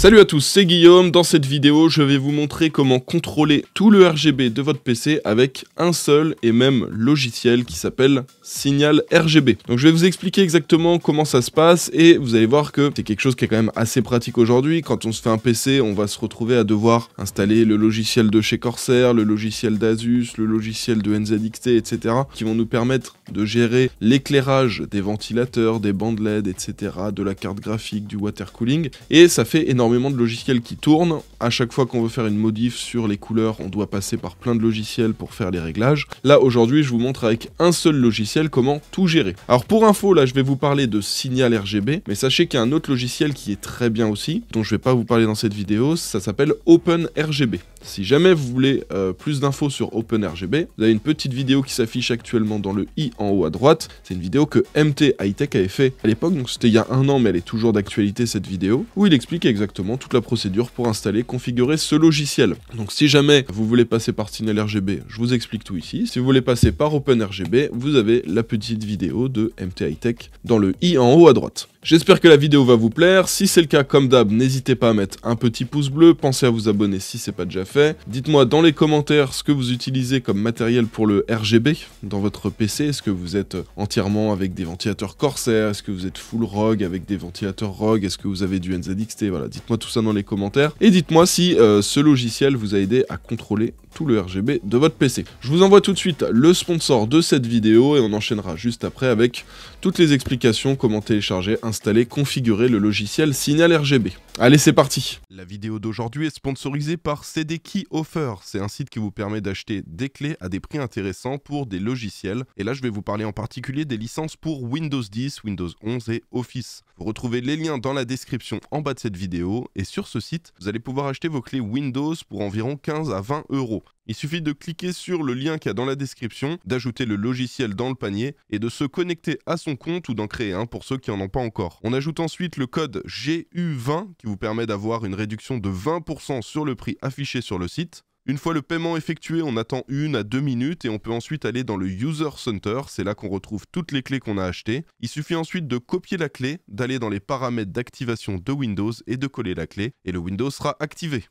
Salut à tous, c'est Guillaume. Dans cette vidéo, je vais vous montrer comment contrôler tout le RGB de votre PC avec un seul et même logiciel qui s'appelle Signal RGB. Donc je vais vous expliquer exactement comment ça se passe et vous allez voir que c'est quelque chose qui est quand même assez pratique aujourd'hui. Quand on se fait un PC, on va se retrouver à devoir installer le logiciel de chez Corsair, le logiciel d'Asus, le logiciel de NZXT, etc. qui vont nous permettre de gérer l'éclairage des ventilateurs, des bandes LED, etc., de la carte graphique, du water cooling. Et ça fait énormément de logiciels qui tournent. À chaque fois qu'on veut faire une modif sur les couleurs, on doit passer par plein de logiciels pour faire les réglages. Là, aujourd'hui, je vous montre avec un seul logiciel comment tout gérer. Alors, pour info, là, je vais vous parler de Signal RGB, mais sachez qu'il y a un autre logiciel qui est très bien aussi, dont je vais pas vous parler dans cette vidéo, ça s'appelle Open RGB. Si jamais vous voulez euh, plus d'infos sur OpenRGB, vous avez une petite vidéo qui s'affiche actuellement dans le i en haut à droite. C'est une vidéo que MT Hightech avait fait à l'époque, donc c'était il y a un an, mais elle est toujours d'actualité cette vidéo, où il explique exactement toute la procédure pour installer, configurer ce logiciel. Donc si jamais vous voulez passer par RGB, je vous explique tout ici. Si vous voulez passer par OpenRGB, vous avez la petite vidéo de MT Hightech dans le i en haut à droite. J'espère que la vidéo va vous plaire, si c'est le cas comme d'hab, n'hésitez pas à mettre un petit pouce bleu, pensez à vous abonner si c'est pas déjà fait. Dites-moi dans les commentaires ce que vous utilisez comme matériel pour le RGB dans votre PC, est-ce que vous êtes entièrement avec des ventilateurs Corsair, est-ce que vous êtes full ROG avec des ventilateurs ROG, est-ce que vous avez du NZXT, voilà, dites-moi tout ça dans les commentaires. Et dites-moi si euh, ce logiciel vous a aidé à contrôler tout le RGB de votre PC. Je vous envoie tout de suite le sponsor de cette vidéo et on enchaînera juste après avec toutes les explications, comment télécharger un installer, configurer le logiciel Signal RGB. Allez, c'est parti La vidéo d'aujourd'hui est sponsorisée par CDKey Offer. C'est un site qui vous permet d'acheter des clés à des prix intéressants pour des logiciels. Et là, je vais vous parler en particulier des licences pour Windows 10, Windows 11 et Office. Vous retrouvez les liens dans la description en bas de cette vidéo. Et sur ce site, vous allez pouvoir acheter vos clés Windows pour environ 15 à 20 euros. Il suffit de cliquer sur le lien qu'il y a dans la description, d'ajouter le logiciel dans le panier et de se connecter à son compte ou d'en créer un pour ceux qui n'en ont pas encore. On ajoute ensuite le code GU20 qui vous permet d'avoir une réduction de 20% sur le prix affiché sur le site. Une fois le paiement effectué, on attend une à deux minutes et on peut ensuite aller dans le User Center, c'est là qu'on retrouve toutes les clés qu'on a achetées. Il suffit ensuite de copier la clé, d'aller dans les paramètres d'activation de Windows et de coller la clé, et le Windows sera activé.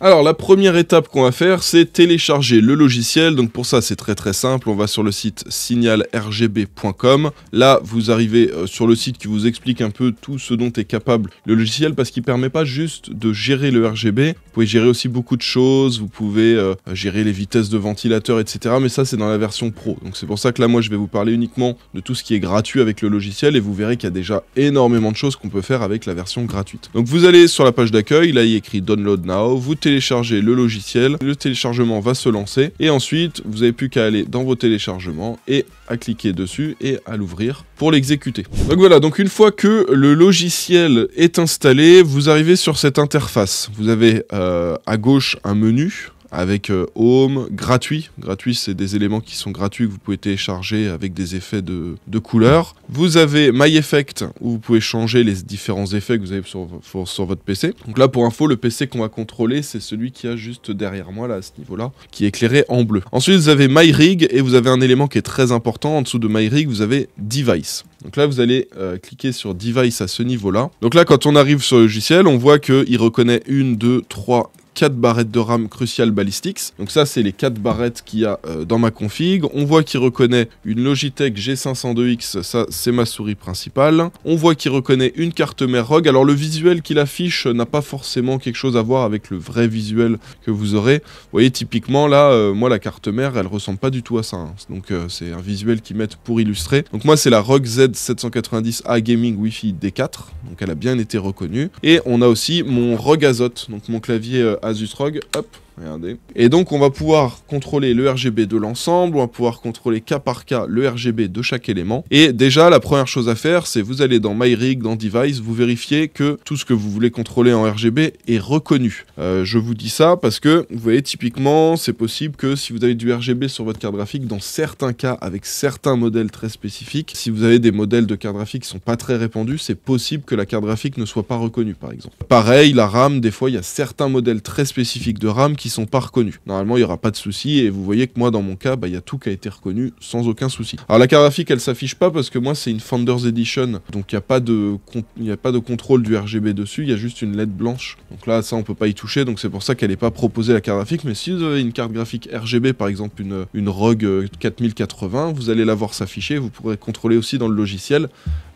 Alors la première étape qu'on va faire, c'est télécharger le logiciel. Donc pour ça, c'est très très simple. On va sur le site signalrgb.com. Là, vous arrivez euh, sur le site qui vous explique un peu tout ce dont est capable le logiciel parce qu'il permet pas juste de gérer le RGB. Vous pouvez gérer aussi beaucoup de choses. Vous pouvez euh, gérer les vitesses de ventilateur, etc. Mais ça, c'est dans la version pro. Donc c'est pour ça que là, moi, je vais vous parler uniquement de tout ce qui est gratuit avec le logiciel et vous verrez qu'il y a déjà énormément de choses qu'on peut faire avec la version gratuite. Donc vous allez sur la page d'accueil. Là, il y a écrit Download Now. Vous Télécharger le logiciel, le téléchargement va se lancer et ensuite vous n'avez plus qu'à aller dans vos téléchargements et à cliquer dessus et à l'ouvrir pour l'exécuter. Donc voilà, donc une fois que le logiciel est installé, vous arrivez sur cette interface. Vous avez euh, à gauche un menu avec euh, Home, gratuit. Gratuit, c'est des éléments qui sont gratuits que vous pouvez télécharger avec des effets de, de couleurs. Vous avez My Effect où vous pouvez changer les différents effets que vous avez sur, sur votre PC. Donc là, pour info, le PC qu'on va contrôler, c'est celui qui a juste derrière moi, là, à ce niveau-là, qui est éclairé en bleu. Ensuite, vous avez My Rig et vous avez un élément qui est très important. En dessous de My Rig, vous avez Device. Donc là, vous allez euh, cliquer sur Device à ce niveau-là. Donc là, quand on arrive sur le logiciel, on voit qu'il reconnaît une, deux, trois 4 barrettes de RAM Crucial Ballistics. Donc ça, c'est les 4 barrettes qu'il y a euh, dans ma config. On voit qu'il reconnaît une Logitech G502X, ça c'est ma souris principale. On voit qu'il reconnaît une carte mère ROG. Alors le visuel qu'il affiche n'a pas forcément quelque chose à voir avec le vrai visuel que vous aurez. Vous voyez, typiquement là, euh, moi la carte mère, elle ressemble pas du tout à ça. Hein. Donc euh, c'est un visuel qu'ils mettent pour illustrer. Donc moi c'est la ROG Z790A Gaming Wi-Fi D4. Donc elle a bien été reconnue. Et on a aussi mon ROG Azote, donc mon clavier Asus trog, hop, Regardez. Et donc on va pouvoir contrôler le RGB de l'ensemble, on va pouvoir contrôler cas par cas le RGB de chaque élément. Et déjà la première chose à faire, c'est vous allez dans Myrig, dans Device, vous vérifiez que tout ce que vous voulez contrôler en RGB est reconnu. Euh, je vous dis ça parce que vous voyez typiquement, c'est possible que si vous avez du RGB sur votre carte graphique, dans certains cas avec certains modèles très spécifiques, si vous avez des modèles de carte graphique qui sont pas très répandus, c'est possible que la carte graphique ne soit pas reconnue par exemple. Pareil, la RAM, des fois il y a certains modèles très spécifiques de RAM qui sont pas reconnus. Normalement, il n'y aura pas de souci et vous voyez que moi, dans mon cas, bah, il y a tout qui a été reconnu sans aucun souci. Alors la carte graphique, elle s'affiche pas parce que moi, c'est une Founders Edition, donc il n'y a, pas de a pas de contrôle du RGB dessus, il y a juste une LED blanche. Donc là, ça, on peut pas y toucher, donc c'est pour ça qu'elle n'est pas proposée la carte graphique. Mais si vous avez une carte graphique RGB, par exemple une, une ROG 4080, euh, vous allez la voir s'afficher, vous pourrez contrôler aussi dans le logiciel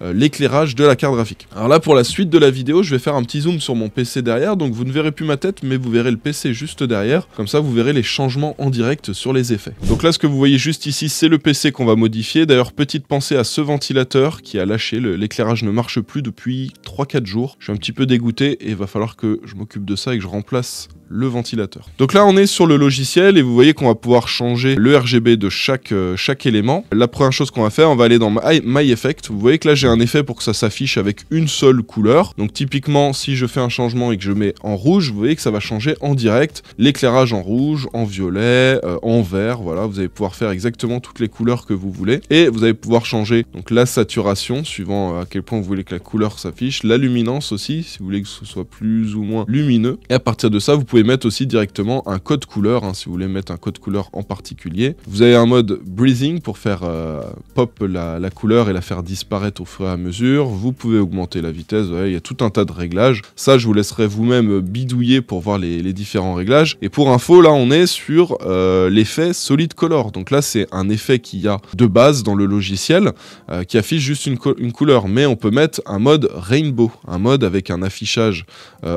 euh, l'éclairage de la carte graphique. Alors là, pour la suite de la vidéo, je vais faire un petit zoom sur mon PC derrière, donc vous ne verrez plus ma tête, mais vous verrez le PC juste derrière. Comme ça, vous verrez les changements en direct sur les effets. Donc là, ce que vous voyez juste ici, c'est le PC qu'on va modifier. D'ailleurs, petite pensée à ce ventilateur qui a lâché, l'éclairage ne marche plus depuis 3-4 jours. Je suis un petit peu dégoûté et il va falloir que je m'occupe de ça et que je remplace le ventilateur. Donc là, on est sur le logiciel et vous voyez qu'on va pouvoir changer le RGB de chaque, euh, chaque élément. La première chose qu'on va faire, on va aller dans My, Effect. Vous voyez que là, j'ai un effet pour que ça s'affiche avec une seule couleur. Donc typiquement, si je fais un changement et que je mets en rouge, vous voyez que ça va changer en direct. L'éclairage en rouge, en violet, euh, en vert, voilà. Vous allez pouvoir faire exactement toutes les couleurs que vous voulez. Et vous allez pouvoir changer donc la saturation, suivant à quel point vous voulez que la couleur s'affiche. La luminance aussi, si vous voulez que ce soit plus ou moins lumineux. Et à partir de ça, vous pouvez mettre aussi directement un code couleur, hein, si vous voulez mettre un code couleur en particulier. Vous avez un mode breathing pour faire euh, pop la, couleur et la faire disparaître au fur et à mesure. Vous pouvez augmenter la vitesse, il y a tout un tas de réglages. Ça, je vous laisserai vous-même bidouiller pour voir les, différents réglages. Et pour info, là, on est sur euh, l'effet solid color. Donc là, c'est un effet qui a de base dans le logiciel euh, qui affiche juste une, une, couleur. Mais on peut mettre un mode rainbow, un mode avec un affichage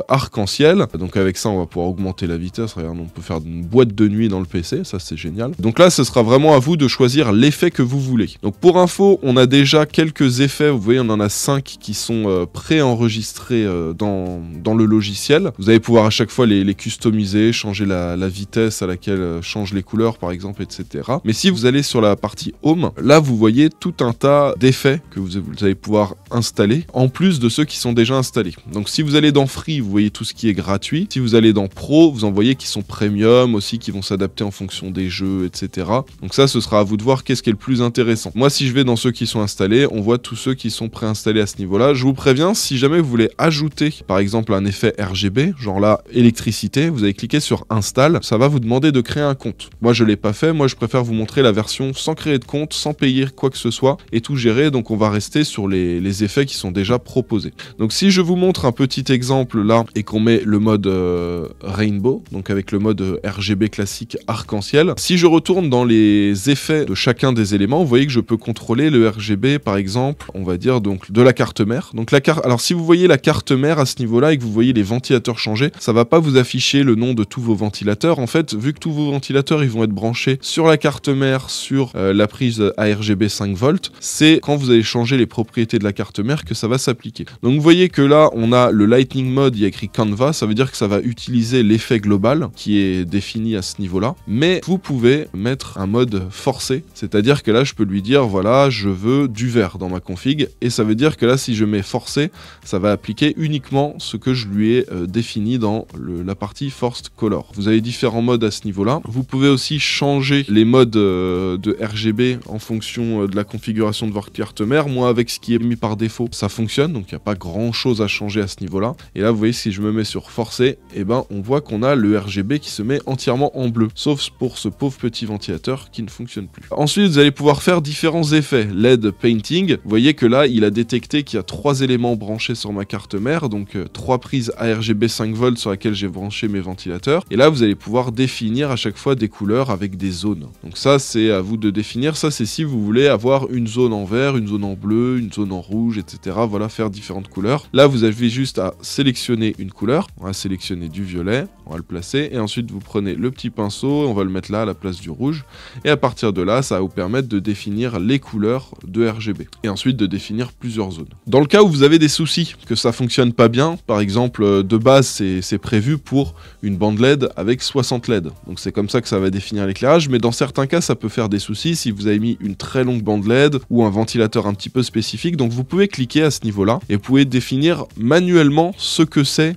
arc-en-ciel. Donc avec ça, on va pouvoir augmenter la vitesse. Regarde, on peut faire une boîte de nuit dans le PC, ça c'est génial. Donc là, ce sera vraiment à vous de choisir l'effet que vous voulez. Donc pour info, on a déjà quelques effets. Vous voyez, on en a cinq qui sont euh, pré enregistrés euh, dans, le logiciel. Vous allez pouvoir à chaque fois les, customiser, changer la, vitesse à laquelle euh, changent les couleurs par exemple, etc. Mais si vous allez sur la partie Home, là vous voyez tout un tas d'effets que vous allez pouvoir installer, en plus de ceux qui sont déjà installés. Donc si vous allez dans Free, vous voyez tout ce qui est gratuit. Si vous allez dans pro, vous en voyez qui sont premium aussi, qui vont s'adapter en fonction des jeux, etc. Donc ça, ce sera à vous de voir qu'est-ce qui est le plus intéressant. Moi, si je vais dans ceux qui sont installés, on voit tous ceux qui sont préinstallés à ce niveau-là. Je vous préviens, si jamais vous voulez ajouter, par exemple, un effet RGB, genre là, électricité, vous allez cliquer sur Install, ça va vous demander de créer un compte. Moi, je l'ai pas fait, moi, je préfère vous montrer la version sans créer de compte, sans payer quoi que ce soit, et tout gérer, donc on va rester sur les, effets qui sont déjà proposés. Donc si je vous montre un petit exemple là, et qu'on met le mode... Euh, Rainbow, donc avec le mode RGB classique arc-en-ciel. Si je retourne dans les effets de chacun des éléments, vous voyez que je peux contrôler le RGB par exemple, on va dire donc de la carte mère. Donc la carte, alors si vous voyez la carte mère à ce niveau-là et que vous voyez les ventilateurs changer, ça va pas vous afficher le nom de tous vos ventilateurs. En fait, vu que tous vos ventilateurs ils vont être branchés sur la carte mère, sur euh, la prise ARGB 5 volts, c'est quand vous allez changer les propriétés de la carte mère que ça va s'appliquer. Donc vous voyez que là on a le Lightning Mode, il y a écrit Canva, ça veut dire que ça va utiliser l'effet global qui est défini à ce niveau-là. Mais vous pouvez mettre un mode forcé, c'est-à-dire que là je peux lui dire voilà je veux du vert dans ma config et ça veut dire que là si je mets forcé, ça va appliquer uniquement ce que je lui ai euh, défini dans la partie forced color. Vous avez différents modes à ce niveau-là. Vous pouvez aussi changer les modes euh, de RGB en fonction euh, de la configuration de votre carte mère. Moi avec ce qui est mis par défaut, ça fonctionne donc il n'y a pas grand chose à changer à ce niveau-là. Et là vous voyez si je me mets sur forcé, et eh ben on voit qu'on a le RGB qui se met entièrement en bleu, sauf pour ce pauvre petit ventilateur qui ne fonctionne plus. Ensuite, vous allez pouvoir faire différents effets. LED Painting, vous voyez que là, il a détecté qu'il y a trois éléments branchés sur ma carte mère, donc euh, trois prises ARGB 5V sur laquelle j'ai branché mes ventilateurs. Et là, vous allez pouvoir définir à chaque fois des couleurs avec des zones. Donc ça, c'est à vous de définir. Ça, c'est si vous voulez avoir une zone en vert, une zone en bleu, une zone en rouge, etc. Voilà, faire différentes couleurs. Là, vous avez juste à sélectionner une couleur. On va sélectionner du violet on va le placer, et ensuite vous prenez le petit pinceau, on va le mettre là à la place du rouge, et à partir de là, ça va vous permettre de définir les couleurs de RGB, et ensuite de définir plusieurs zones. Dans le cas où vous avez des soucis, que ça fonctionne pas bien, par exemple, euh, de base, c'est prévu pour une bande LED avec 60 LED, donc c'est comme ça que ça va définir l'éclairage, mais dans certains cas, ça peut faire des soucis si vous avez mis une très longue bande LED, ou un ventilateur un petit peu spécifique, donc vous pouvez cliquer à ce niveau-là, et vous pouvez définir manuellement ce que c'est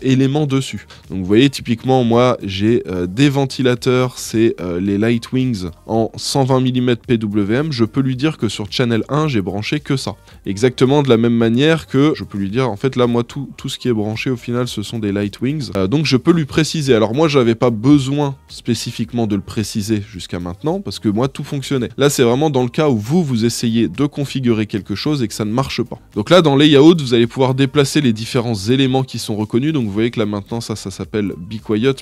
élément dessus. Donc vous voyez, typiquement, moi j'ai euh, des ventilateurs, c'est euh, les light wings en 120 mm PWM. Je peux lui dire que sur Channel 1, j'ai branché que ça. Exactement de la même manière que je peux lui dire, en fait, là, moi, tout, tout ce qui est branché au final, ce sont des light wings euh, donc je peux lui préciser. Alors moi, j'avais pas besoin spécifiquement de le préciser jusqu'à maintenant parce que moi, tout fonctionnait. Là, c'est vraiment dans le cas où vous, vous essayez de configurer quelque chose et que ça ne marche pas. Donc là, dans Layout, vous allez pouvoir déplacer les différents éléments qui sont donc vous voyez que là maintenant ça, ça s'appelle Be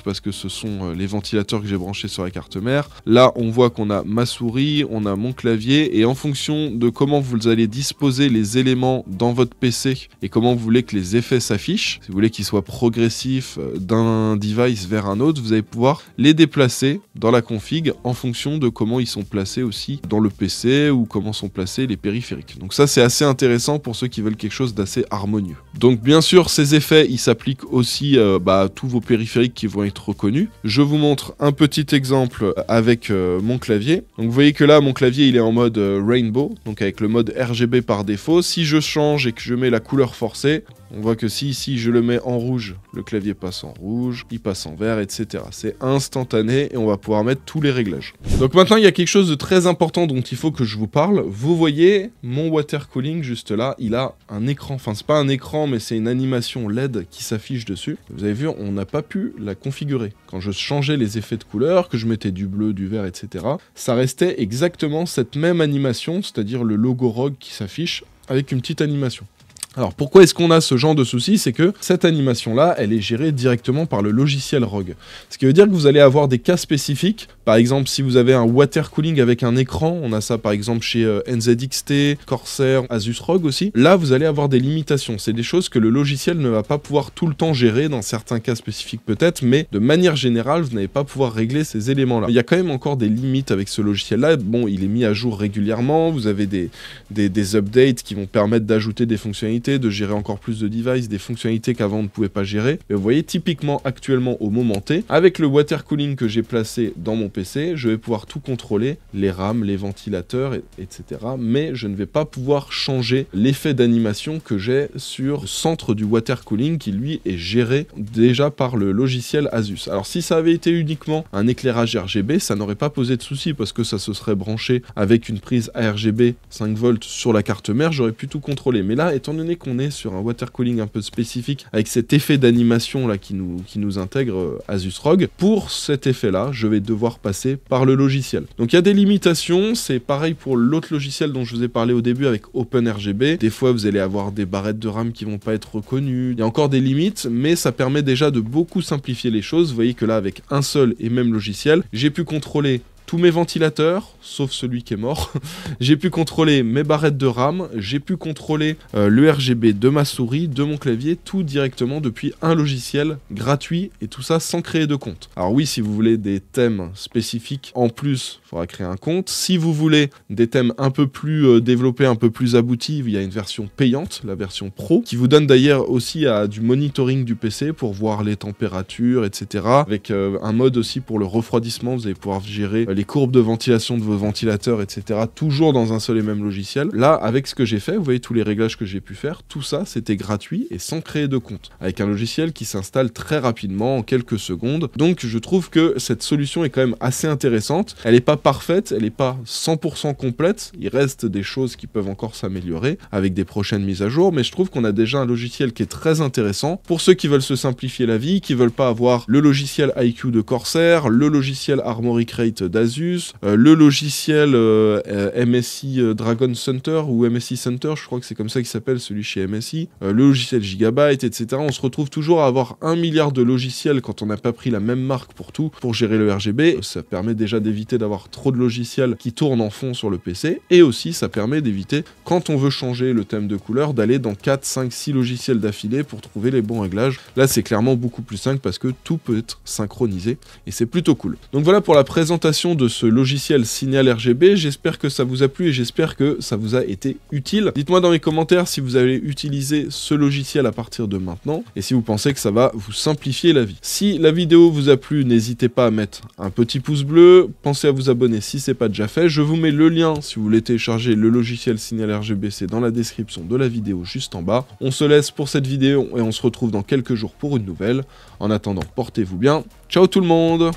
parce que ce sont euh, les ventilateurs que j'ai branchés sur la carte mère. Là on voit qu'on a ma souris, on a mon clavier et en fonction de comment vous allez disposer les éléments dans votre PC et comment vous voulez que les effets s'affichent, si vous voulez qu'ils soient progressifs euh, d'un device vers un autre, vous allez pouvoir les déplacer dans la config en fonction de comment ils sont placés aussi dans le PC ou comment sont placés les périphériques. Donc ça c'est assez intéressant pour ceux qui veulent quelque chose d'assez harmonieux. Donc bien sûr ces effets ils s'appellent aussi euh, bah, tous vos périphériques qui vont être reconnus. Je vous montre un petit exemple avec euh, mon clavier. Donc vous voyez que là mon clavier il est en mode euh, Rainbow, donc avec le mode RGB par défaut. Si je change et que je mets la couleur forcée, on voit que si ici je le mets en rouge, le clavier passe en rouge, il passe en vert, etc. C'est instantané et on va pouvoir mettre tous les réglages. Donc maintenant, il y a quelque chose de très important dont il faut que je vous parle. Vous voyez, mon water cooling juste là, il a un écran. Enfin, c'est pas un écran, mais c'est une animation LED qui s'affiche dessus. Vous avez vu, on n'a pas pu la configurer. Quand je changeais les effets de couleur, que je mettais du bleu, du vert, etc., ça restait exactement cette même animation, c'est-à-dire le logo ROG qui s'affiche avec une petite animation. Alors pourquoi est-ce qu'on a ce genre de souci C'est que cette animation-là, elle est gérée directement par le logiciel Rogue. Ce qui veut dire que vous allez avoir des cas spécifiques. Par exemple, si vous avez un water cooling avec un écran, on a ça par exemple chez euh, NZXT, Corsair, Asus Rogue aussi. Là, vous allez avoir des limitations. C'est des choses que le logiciel ne va pas pouvoir tout le temps gérer, dans certains cas spécifiques peut-être, mais de manière générale, vous n'allez pas pouvoir régler ces éléments-là. Il y a quand même encore des limites avec ce logiciel-là. Bon, il est mis à jour régulièrement, vous avez des, des updates qui vont permettre d'ajouter des fonctionnalités de gérer encore plus de devices, des fonctionnalités qu'avant on ne pouvait pas gérer. Mais vous voyez, typiquement actuellement au moment T, avec le water cooling que j'ai placé dans mon PC, je vais pouvoir tout contrôler, les RAM les ventilateurs, etc. Mais je ne vais pas pouvoir changer l'effet d'animation que j'ai sur le centre du water cooling qui lui est géré déjà par le logiciel Asus. Alors si ça avait été uniquement un éclairage RGB, ça n'aurait pas posé de souci parce que ça se serait branché avec une prise ARGB 5 volts sur la carte mère, j'aurais pu tout contrôler. Mais là, étant donné qu'on est sur un water cooling un peu spécifique avec cet effet d'animation là qui nous, qui nous intègre euh, Asus ROG, pour cet effet là, je vais devoir passer par le logiciel. Donc il y a des limitations, c'est pareil pour l'autre logiciel dont je vous ai parlé au début avec OpenRGB. Des fois vous allez avoir des barrettes de RAM qui vont pas être reconnues. Il y a encore des limites, mais ça permet déjà de beaucoup simplifier les choses. Vous voyez que là avec un seul et même logiciel, j'ai pu contrôler tous mes ventilateurs, sauf celui qui est mort. j'ai pu contrôler mes barrettes de RAM, j'ai pu contrôler euh, le RGB de ma souris, de mon clavier, tout directement depuis un logiciel gratuit et tout ça sans créer de compte. Alors oui, si vous voulez des thèmes spécifiques en plus, il faudra créer un compte. Si vous voulez des thèmes un peu plus euh, développés, un peu plus aboutis, il y a une version payante, la version pro, qui vous donne d'ailleurs aussi à du monitoring du PC pour voir les températures, etc. Avec euh, un mode aussi pour le refroidissement, vous allez pouvoir gérer les les courbes de ventilation de vos ventilateurs, etc. Toujours dans un seul et même logiciel. Là, avec ce que j'ai fait, vous voyez tous les réglages que j'ai pu faire, tout ça, c'était gratuit et sans créer de compte. Avec un logiciel qui s'installe très rapidement, en quelques secondes. Donc, je trouve que cette solution est quand même assez intéressante. Elle n'est pas parfaite, elle n'est pas 100% complète. Il reste des choses qui peuvent encore s'améliorer avec des prochaines mises à jour, mais je trouve qu'on a déjà un logiciel qui est très intéressant pour ceux qui veulent se simplifier la vie, qui veulent pas avoir le logiciel IQ de Corsair, le logiciel Armory Crate d'Azure euh, le logiciel euh, MSI euh, Dragon Center ou MSI Center, je crois que c'est comme ça qu'il s'appelle celui chez MSI, le logiciel Gigabyte, etc. On se retrouve toujours à avoir un milliard de logiciels quand on n'a pas pris la même marque pour tout pour gérer le RGB. Ça permet déjà d'éviter d'avoir trop de logiciels qui tournent en fond sur le PC et aussi ça permet d'éviter quand on veut changer le thème de couleur d'aller dans 4, 5, 6 logiciels d'affilée pour trouver les bons réglages. Là c'est clairement beaucoup plus simple parce que tout peut être synchronisé et c'est plutôt cool. Donc voilà pour la présentation de ce logiciel Signal RGB. J'espère que ça vous a plu et j'espère que ça vous a été utile. Dites-moi dans les commentaires si vous avez utilisé ce logiciel à partir de maintenant et si vous pensez que ça va vous simplifier la vie. Si la vidéo vous a plu, n'hésitez pas à mettre un petit pouce bleu. Pensez à vous abonner si c'est pas déjà fait. Je vous mets le lien si vous voulez télécharger le logiciel Signal RGB, c'est dans la description de la vidéo juste en bas. On se laisse pour cette vidéo et on se retrouve dans quelques jours pour une nouvelle. En attendant, portez-vous bien. Ciao tout le monde